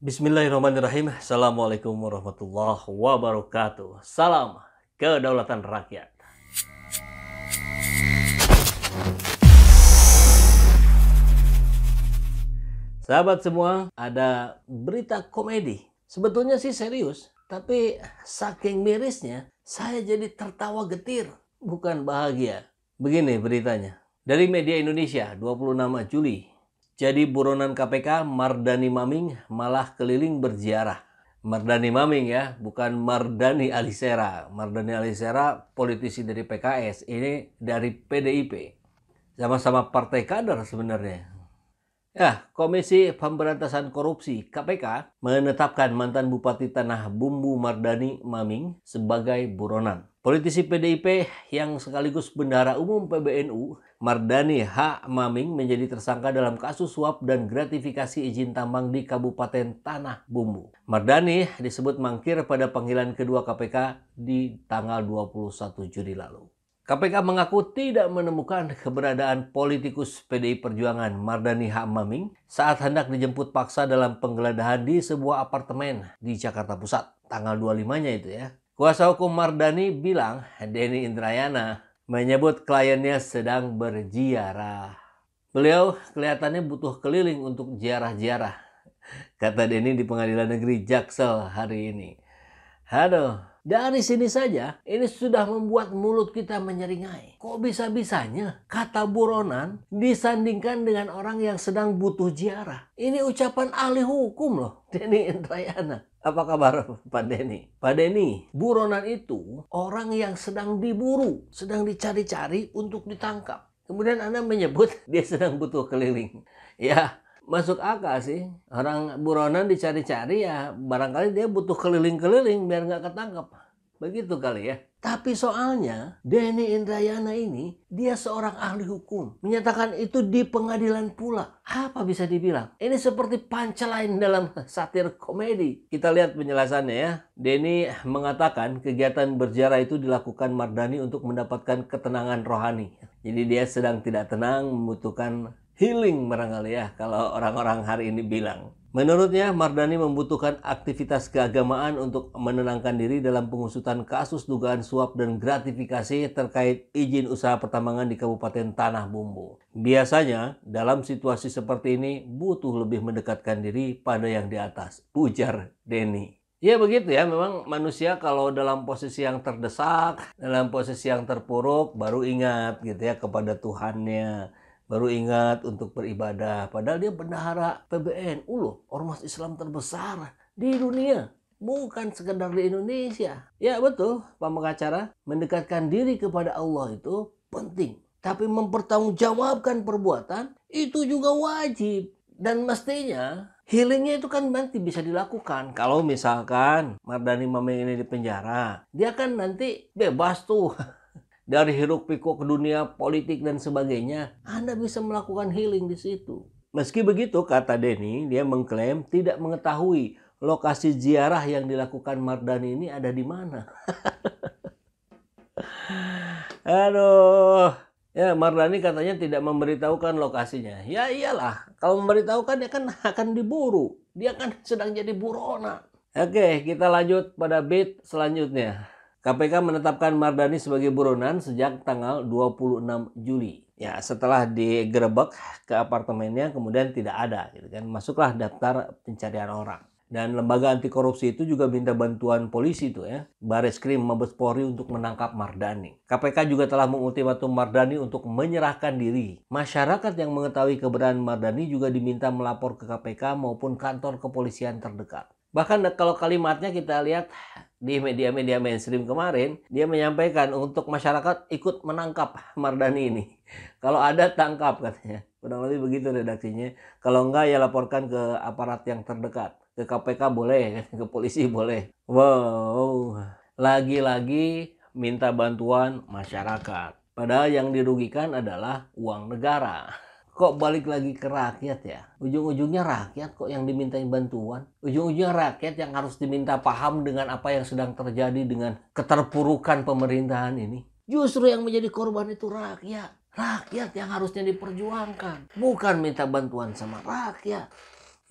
Bismillahirrahmanirrahim. Assalamualaikum warahmatullahi wabarakatuh. Salam kedaulatan rakyat. Sahabat semua, ada berita komedi. Sebetulnya sih serius, tapi saking mirisnya saya jadi tertawa getir, bukan bahagia. Begini beritanya. Dari media Indonesia, 26 Juli jadi buronan KPK Mardani Maming malah keliling berziarah. Mardani Maming ya, bukan Mardani Alisera. Mardani Alisera politisi dari PKS, ini dari PDIP. Sama-sama partai kader sebenarnya. Ya, Komisi Pemberantasan Korupsi KPK menetapkan mantan Bupati Tanah Bumbu Mardani Maming sebagai buronan. Politisi PDIP yang sekaligus bendahara umum PBNU, Mardani H. Maming menjadi tersangka dalam kasus suap dan gratifikasi izin tambang di Kabupaten Tanah Bumbu. Mardani disebut mangkir pada panggilan kedua KPK di tanggal 21 Juli lalu. KPK mengaku tidak menemukan keberadaan politikus PDI Perjuangan Mardani H. Maming saat hendak dijemput paksa dalam penggeledahan di sebuah apartemen di Jakarta Pusat. Tanggal 25-nya itu ya. Kuasa hukum Mardani bilang Denny Indrayana menyebut kliennya sedang berziarah. Beliau kelihatannya butuh keliling untuk ziarah-ziarah, kata Denny di pengadilan negeri Jaksel hari ini. Halo, dari sini saja ini sudah membuat mulut kita menyeringai. Kok bisa-bisanya kata buronan disandingkan dengan orang yang sedang butuh ziarah? Ini ucapan ahli hukum loh, Denny Indrayana. Apa kabar Pak Denny? Pak Denny, buronan itu orang yang sedang diburu, sedang dicari-cari untuk ditangkap. Kemudian Anda menyebut dia sedang butuh keliling. Ya, masuk akal sih. Orang buronan dicari-cari ya barangkali dia butuh keliling-keliling biar nggak ketangkap. Begitu kali ya. Tapi soalnya, Denny Indrayana ini, dia seorang ahli hukum. Menyatakan itu di pengadilan pula. Apa bisa dibilang? Ini seperti punchline dalam satir komedi. Kita lihat penjelasannya ya. Denny mengatakan kegiatan berziarah itu dilakukan Mardani untuk mendapatkan ketenangan rohani. Jadi dia sedang tidak tenang, membutuhkan healing barangkali ya kalau orang-orang hari ini bilang. Menurutnya, Mardani membutuhkan aktivitas keagamaan untuk menenangkan diri dalam pengusutan kasus dugaan suap dan gratifikasi terkait izin usaha pertambangan di Kabupaten Tanah Bumbu. Biasanya, dalam situasi seperti ini butuh lebih mendekatkan diri pada yang di atas, ujar Denny. Ya begitu ya, memang manusia kalau dalam posisi yang terdesak, dalam posisi yang terpuruk, baru ingat gitu ya kepada Tuhannya baru ingat untuk beribadah. Padahal dia bendahara PBNU loh, ormas Islam terbesar di dunia. Bukan sekedar di Indonesia. Ya betul, Pak Mengacara. mendekatkan diri kepada Allah itu penting. Tapi mempertanggungjawabkan perbuatan itu juga wajib. Dan mestinya healingnya itu kan nanti bisa dilakukan. Kalau misalkan Mardani Mame ini di penjara, dia kan nanti bebas tuh dari hiruk pikuk ke dunia politik dan sebagainya, Anda bisa melakukan healing di situ. Meski begitu, kata Denny, dia mengklaim tidak mengetahui lokasi ziarah yang dilakukan Mardani ini ada di mana. Aduh. Ya, Mardani katanya tidak memberitahukan lokasinya. Ya iyalah, kalau memberitahukan dia kan akan diburu. Dia kan sedang jadi buronan. Oke, kita lanjut pada beat selanjutnya. KPK menetapkan Mardani sebagai buronan sejak tanggal 26 Juli. Ya, setelah digerebek ke apartemennya kemudian tidak ada gitu kan. Masuklah daftar pencarian orang. Dan lembaga anti korupsi itu juga minta bantuan polisi itu ya, Baris Krim Mabes Polri untuk menangkap Mardani. KPK juga telah mengultimatum Mardani untuk menyerahkan diri. Masyarakat yang mengetahui keberadaan Mardani juga diminta melapor ke KPK maupun kantor kepolisian terdekat. Bahkan kalau kalimatnya kita lihat di media-media mainstream kemarin, dia menyampaikan untuk masyarakat ikut menangkap Mardani ini. Kalau ada tangkap katanya. Kurang lebih begitu redaksinya. Kalau enggak ya laporkan ke aparat yang terdekat. Ke KPK boleh, ke polisi boleh. Wow, lagi-lagi minta bantuan masyarakat. Padahal yang dirugikan adalah uang negara. kok balik lagi ke rakyat ya? Ujung-ujungnya rakyat kok yang dimintai bantuan. Ujung-ujungnya rakyat yang harus diminta paham dengan apa yang sedang terjadi dengan keterpurukan pemerintahan ini. Justru yang menjadi korban itu rakyat. Rakyat yang harusnya diperjuangkan. Bukan minta bantuan sama rakyat.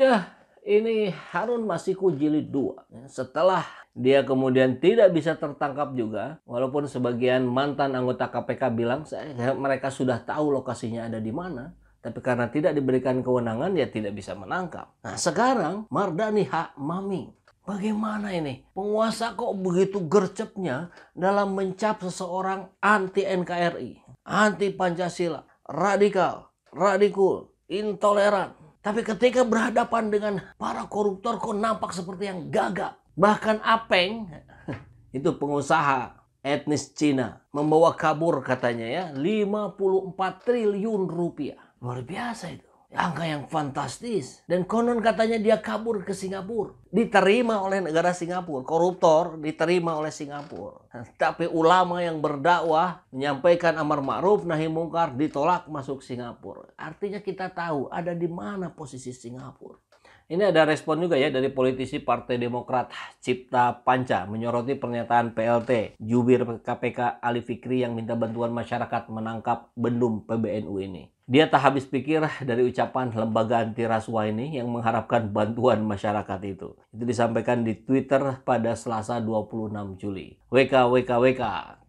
Ya, ini Harun masih jilid dua ya, Setelah dia kemudian tidak bisa tertangkap juga, walaupun sebagian mantan anggota KPK bilang saya mereka sudah tahu lokasinya ada di mana, tapi karena tidak diberikan kewenangan, dia tidak bisa menangkap. Nah, sekarang Mardani hak maming. Bagaimana ini? Penguasa kok begitu gercepnya dalam mencap seseorang anti NKRI, anti Pancasila, radikal, radikul, intoleran. Tapi ketika berhadapan dengan para koruptor kok nampak seperti yang gagap. Bahkan Apeng, itu pengusaha etnis Cina, membawa kabur katanya ya 54 triliun rupiah. Luar biasa itu. Angka yang fantastis. Dan konon katanya dia kabur ke Singapura. Diterima oleh negara Singapura. Koruptor diterima oleh Singapura. Tapi ulama yang berdakwah menyampaikan amar ma'ruf nahi mungkar ditolak masuk Singapura. Artinya kita tahu ada di mana posisi Singapura. Ini ada respon juga ya dari politisi Partai Demokrat Cipta Panca menyoroti pernyataan PLT jubir KPK Ali Fikri yang minta bantuan masyarakat menangkap bendum PBNU ini. Dia tak habis pikir dari ucapan lembaga anti rasuah ini yang mengharapkan bantuan masyarakat itu. Itu disampaikan di Twitter pada Selasa 26 Juli. WK, WK, WK.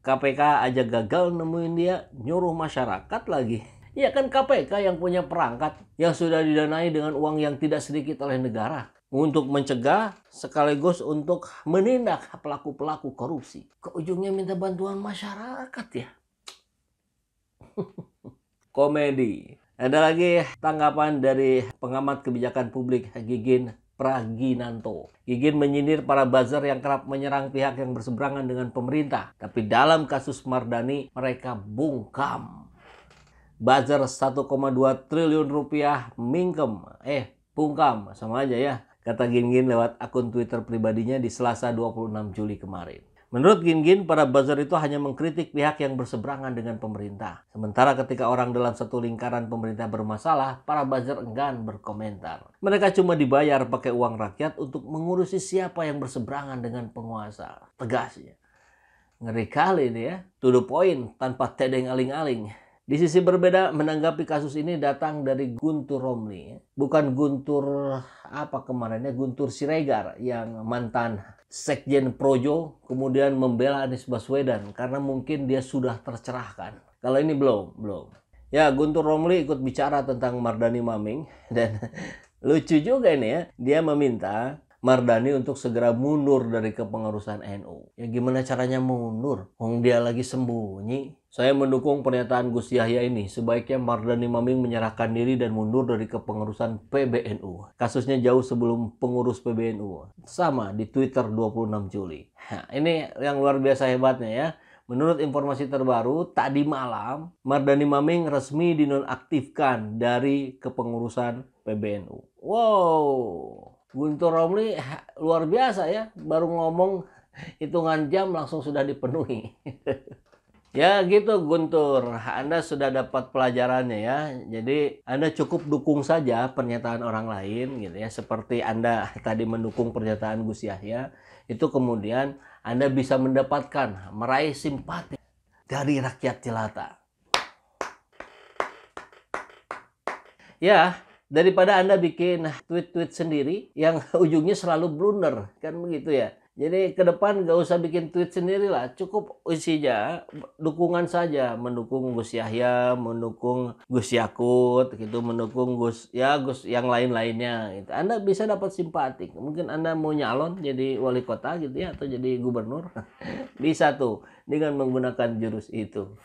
KPK aja gagal nemuin dia, nyuruh masyarakat lagi. Ya kan KPK yang punya perangkat yang sudah didanai dengan uang yang tidak sedikit oleh negara untuk mencegah sekaligus untuk menindak pelaku-pelaku korupsi. Ke ujungnya minta bantuan masyarakat ya. komedi. Ada lagi tanggapan dari pengamat kebijakan publik Gigin Praginanto. Gigin menyindir para buzzer yang kerap menyerang pihak yang berseberangan dengan pemerintah. Tapi dalam kasus Mardani, mereka bungkam. Buzzer 1,2 triliun rupiah mingkem. Eh, bungkam. Sama aja ya. Kata Gingin lewat akun Twitter pribadinya di Selasa 26 Juli kemarin. Menurut Gingin, para buzzer itu hanya mengkritik pihak yang berseberangan dengan pemerintah. Sementara ketika orang dalam satu lingkaran pemerintah bermasalah, para buzzer enggan berkomentar. Mereka cuma dibayar pakai uang rakyat untuk mengurusi siapa yang berseberangan dengan penguasa. Tegasnya. Ngeri kali ini ya, to the point tanpa tedeng aling-aling. Di sisi berbeda menanggapi kasus ini datang dari Guntur Romli, ya. bukan Guntur apa kemarinnya Guntur Siregar yang mantan Sekjen Projo kemudian membela Anies Baswedan karena mungkin dia sudah tercerahkan. Kalau ini belum, belum. Ya Guntur Romli ikut bicara tentang Mardani Maming dan lucu juga ini ya. Dia meminta Mardani untuk segera mundur dari kepengurusan NU. Ya gimana caranya mundur? Wong dia lagi sembunyi. Saya mendukung pernyataan Gus Yahya ini. Sebaiknya Mardani Maming menyerahkan diri dan mundur dari kepengurusan PBNU. Kasusnya jauh sebelum pengurus PBNU. Sama di Twitter 26 Juli. Nah, ini yang luar biasa hebatnya ya. Menurut informasi terbaru, tadi malam Mardani Maming resmi dinonaktifkan dari kepengurusan PBNU. Wow, Guntur Romli luar biasa ya, baru ngomong hitungan jam langsung sudah dipenuhi. ya gitu Guntur, Anda sudah dapat pelajarannya ya. Jadi Anda cukup dukung saja pernyataan orang lain gitu ya. Seperti Anda tadi mendukung pernyataan Gus Yahya, itu kemudian Anda bisa mendapatkan meraih simpati dari rakyat jelata. Ya, daripada Anda bikin tweet-tweet sendiri yang ujungnya selalu blunder kan begitu ya. Jadi ke depan gak usah bikin tweet sendiri lah, cukup isinya dukungan saja, mendukung Gus Yahya, mendukung Gus Yakut, gitu, mendukung Gus ya Gus yang lain-lainnya. Gitu. Anda bisa dapat simpatik mungkin Anda mau nyalon jadi wali kota gitu ya atau jadi gubernur, bisa tuh dengan menggunakan jurus itu.